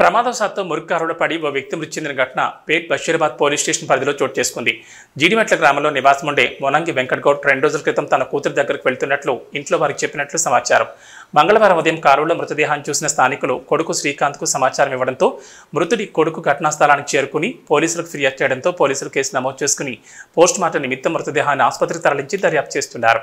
ప్రమాదవశాత్తు మురికారులో పడి ఓ వ్యక్తి మృతి చెందిన ఘటన పేట్ బషీరాబాద్ పోలీస్ స్టేషన్ పరిధిలో చోటు చేసుకుంది జీడిమెట్ల గ్రామంలో నివాసముండే మొనంగి వెంకట్గౌడ్ రెండు రోజుల క్రితం తన కూతురు దగ్గరకు వెళ్తున్నట్లు ఇంట్లో వారికి చెప్పినట్లు సమాచారం మంగళవారం ఉదయం కారులో మృతదేహాన్ని చూసిన స్థానికులు కొడుకు శ్రీకాంత్కు సమాచారం ఇవ్వడంతో మృతుడి కొడుకు ఘటనా స్థలానికి చేరుకుని పోలీసులకు ఫిర్యాదు చేయడంతో పోలీసులు కేసు నమోదు చేసుకుని పోస్టుమార్టం నిమిత్తం మృతదేహాన్ని ఆసుపత్రికి తరలించి దర్యాప్తు చేస్తున్నారు